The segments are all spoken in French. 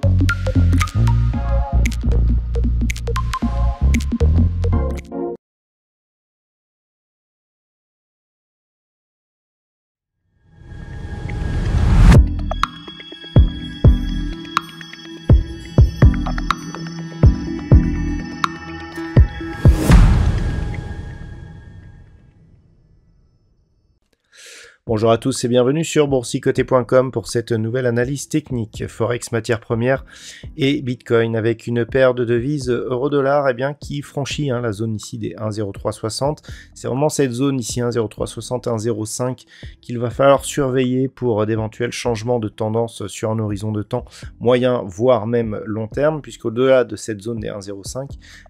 Thank you. Bonjour à tous et bienvenue sur boursicoté.com pour cette nouvelle analyse technique forex matières premières et Bitcoin avec une paire de devises euro-dollar eh bien qui franchit hein, la zone ici des 1,0360. C'est vraiment cette zone ici 1,0360 1,05 qu'il va falloir surveiller pour d'éventuels changements de tendance sur un horizon de temps moyen voire même long terme puisqu'au-delà de cette zone des 1,05 et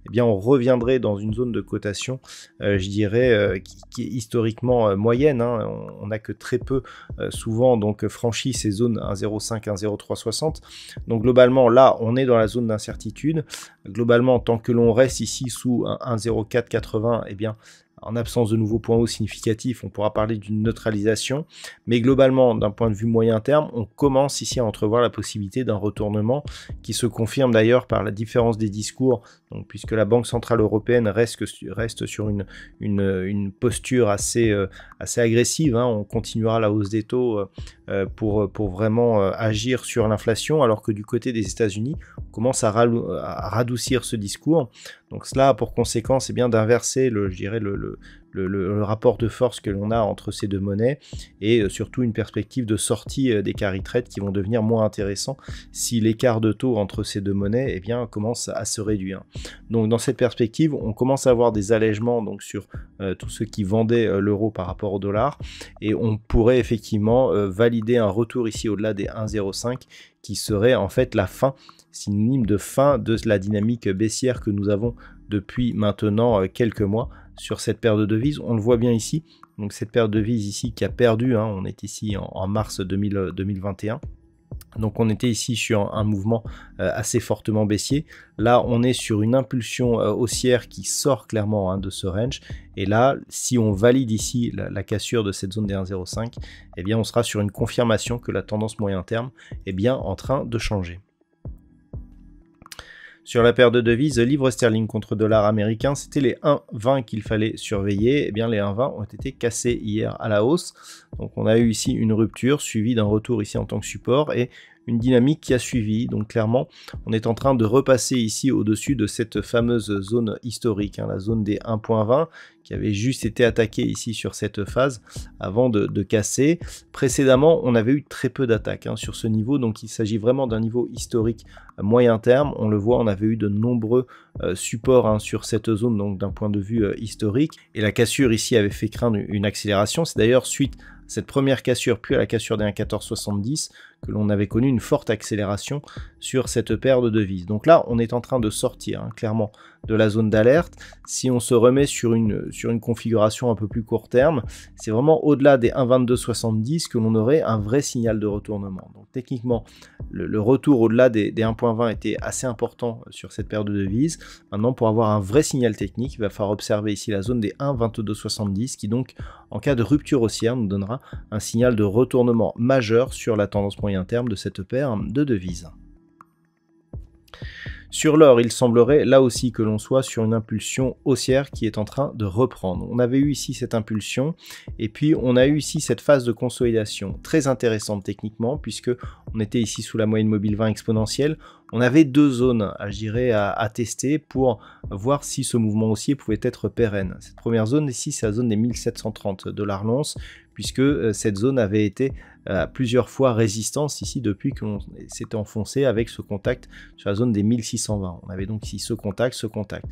eh bien on reviendrait dans une zone de cotation euh, je dirais euh, qui, est historiquement euh, moyenne hein. on n'a que très peu, euh, souvent, donc euh, franchit ces zones 1,05, 1,0360. Donc globalement, là, on est dans la zone d'incertitude. Globalement, tant que l'on reste ici sous 1,0480, eh bien, en absence de nouveaux points hauts significatifs, on pourra parler d'une neutralisation. Mais globalement, d'un point de vue moyen terme, on commence ici à entrevoir la possibilité d'un retournement qui se confirme d'ailleurs par la différence des discours, donc, puisque la Banque Centrale Européenne reste, sur une, posture assez, euh, agressive. Hein. On continuera la hausse des taux euh, euh, pour, vraiment agir sur l'inflation, alors que du côté des États-Unis, on commence à, radoucir ce discours. Donc cela a pour conséquence eh bien d'inverser le, je dirais, le le, rapport de force que l'on a entre ces deux monnaies et euh, surtout une perspective de sortie euh, des carry trades qui vont devenir moins intéressants si l'écart de taux entre ces deux monnaies eh bien, commence à se réduire. Donc dans cette perspective, on commence à avoir des allègements donc, sur euh, tous ceux qui vendaient l'euro par rapport au dollar et on pourrait effectivement valider un retour ici au-delà des 1,05 qui serait en fait la fin, synonyme de fin de la dynamique baissière que nous avons depuis maintenant quelques mois sur cette paire de devises. On le voit bien ici. Donc cette paire de devises ici qui a perdu, hein, on est ici en, mars 2021. Euh, Donc on était ici sur un mouvement euh, assez fortement baissier. Là, on est sur une impulsion euh, haussière qui sort clairement hein, de ce range. Et là, si on valide ici la, cassure de cette zone des 1,05, eh bien on sera sur une confirmation que la tendance moyen terme est bien en train de changer. Sur la paire de devises, livre sterling contre dollar américain, c'était les 1,20 qu'il fallait surveiller. Eh bien, les 1,20 ont été cassés hier à la hausse. Donc, on a eu ici une rupture suivie d'un retour ici en tant que support et une dynamique qui a suivi. Donc clairement, on est en train de repasser ici au-dessus de cette fameuse zone historique, hein, la zone des 1.20, qui avait juste été attaquée ici sur cette phase avant de, casser. Précédemment, on avait eu très peu d'attaques hein, sur ce niveau, donc il s'agit vraiment d'un niveau historique à moyen terme. On le voit, on avait eu de nombreux euh, supports hein, sur cette zone, donc d'un point de vue euh, historique. Et la cassure ici avait fait craindre une accélération. C'est d'ailleurs suite cette première cassure puis à la cassure des 1,470, que l'on avait connu une forte accélération sur cette paire de devises. Donc là, on est en train de sortir hein, clairement de la zone d'alerte. Si on se remet sur une, sur une configuration un peu plus court terme, c'est vraiment au-delà des 1,2270 que l'on aurait un vrai signal de retournement. Donc techniquement, le, retour au-delà des, des 1,20 était assez important sur cette paire de devises. Maintenant, pour avoir un vrai signal technique, il va falloir observer ici la zone des 1,2270 qui donc, en cas de rupture haussière, nous donnera un signal de retournement majeur sur la tendance moyen terme de cette paire de devises. Sur l'or, il semblerait là aussi que l'on soit sur une impulsion haussière qui est en train de reprendre. On avait eu ici cette impulsion et puis on a eu ici cette phase de consolidation très intéressante techniquement puisque on était ici sous la moyenne mobile 20 exponentielle on avait deux zones, hein, à gérer à, tester pour voir si ce mouvement haussier pouvait être pérenne. Cette première zone ici, c'est la zone des 1730 dollars l'once, puisque euh, cette zone avait été à euh, plusieurs fois résistance ici depuis qu'on s'était enfoncé avec ce contact sur la zone des 1620. On avait donc ici ce contact, ce contact.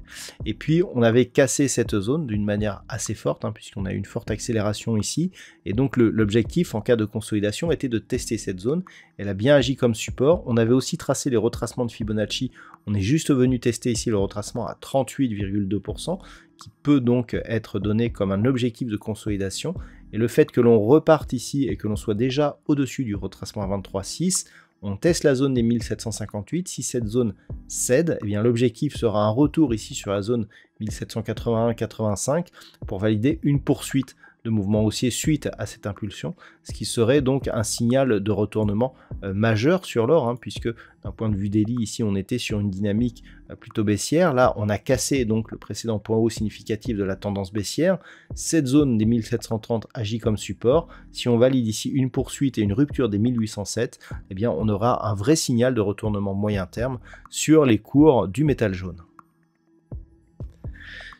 Et puis on avait cassé cette zone d'une manière assez forte, hein, puisqu'on a eu une forte accélération ici. Et donc l'objectif en cas de consolidation était de tester cette zone. Elle a bien agi comme support. On avait aussi tracé les retraces de Fibonacci. On est juste venu tester ici le retracement à 38,2%, qui peut donc être donné comme un objectif de consolidation. Et le fait que l'on reparte ici et que l'on soit déjà au-dessus du retracement à 23,6, on teste la zone des 1758. Si cette zone cède, et eh bien l'objectif sera un retour ici sur la zone 1781-85 pour valider une poursuite de mouvement haussier suite à cette impulsion, ce qui serait donc un signal de retournement euh, majeur sur l'or, hein, puisque d'un point de vue daily, ici on était sur une dynamique euh, plutôt baissière, là on a cassé donc le précédent point haut significatif de la tendance baissière, cette zone des 1730 agit comme support, si on valide ici une poursuite et une rupture des 1807, eh bien on aura un vrai signal de retournement moyen terme sur les cours du métal jaune.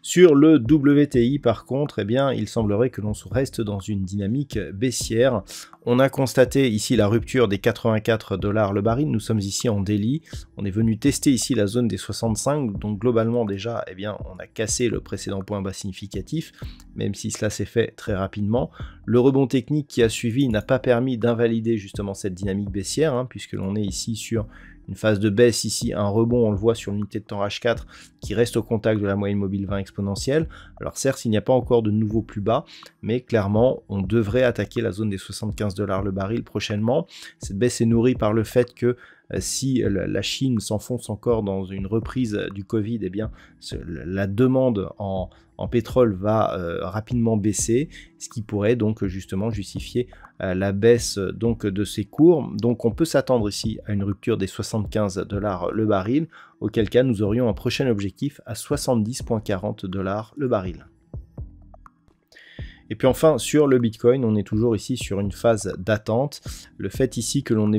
Sur le WTI, par contre, eh bien, il semblerait que l'on reste dans une dynamique baissière on a constaté ici la rupture des 84 dollars le baril. Nous sommes ici en délit. On est venu tester ici la zone des 65. Donc globalement déjà, eh bien, on a cassé le précédent point bas significatif, même si cela s'est fait très rapidement. Le rebond technique qui a suivi n'a pas permis d'invalider justement cette dynamique baissière, hein, puisque l'on est ici sur une phase de baisse ici, un rebond, on le voit sur l'unité de temps H4 qui reste au contact de la moyenne mobile 20 exponentielle. Alors certes, il n'y a pas encore de nouveau plus bas, mais clairement, on devrait attaquer la zone des 75 dollars le baril prochainement. Cette baisse est nourrie par le fait que euh, si euh, la Chine s'enfonce encore dans une reprise euh, du Covid, et eh bien, la demande en, pétrole va rapidement baisser, ce qui pourrait donc justement justifier la baisse donc de ces cours. Donc on peut s'attendre ici à une rupture des 75 dollars le baril, auquel cas nous aurions un prochain objectif à 70,40 dollars le baril. Et puis enfin, sur le Bitcoin, on est toujours ici sur une phase d'attente. Le fait ici que l'on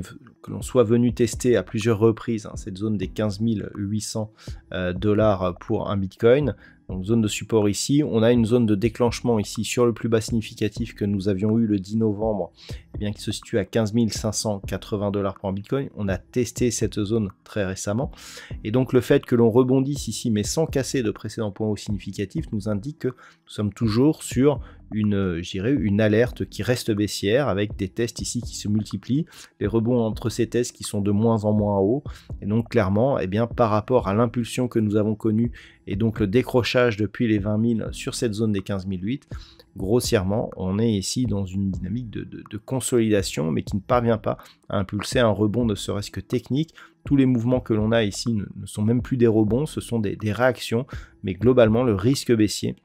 soit venu tester à plusieurs reprises hein, cette zone des 15 800 euh, dollars pour un Bitcoin, donc zone de support ici, on a une zone de déclenchement ici sur le plus bas significatif que nous avions eu le 10 novembre, eh bien, qui se situe à 15 580 dollars pour un Bitcoin. On a testé cette zone très récemment. Et donc le fait que l'on rebondisse ici, mais sans casser de précédents points hauts significatifs, nous indique que nous sommes toujours sur une, euh, une alerte qui reste baissière avec des tests ici qui se multiplient, les rebonds entre ces tests qui sont de moins en moins hauts. Et donc clairement, et eh bien, par rapport à l'impulsion que nous avons connue et donc le décrochage depuis les 20 000 sur cette zone des 15 008, grossièrement, on est ici dans une dynamique de, consolidation mais qui ne parvient pas à impulser un rebond ne serait-ce que technique. Tous les mouvements que l'on a ici ne, sont même plus des rebonds, ce sont des, des réactions, mais globalement le risque baissier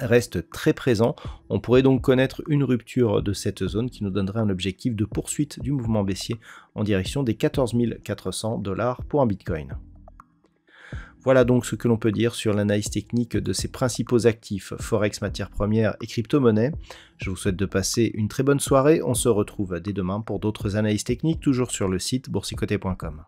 reste très présent. On pourrait donc connaître une rupture de cette zone qui nous donnerait un objectif de poursuite du mouvement baissier en direction des 14 400 dollars pour un Bitcoin. Voilà donc ce que l'on peut dire sur l'analyse technique de ces principaux actifs, forex, matières premières et crypto-monnaies. Je vous souhaite de passer une très bonne soirée. On se retrouve dès demain pour d'autres analyses techniques, toujours sur le site boursicoté.com.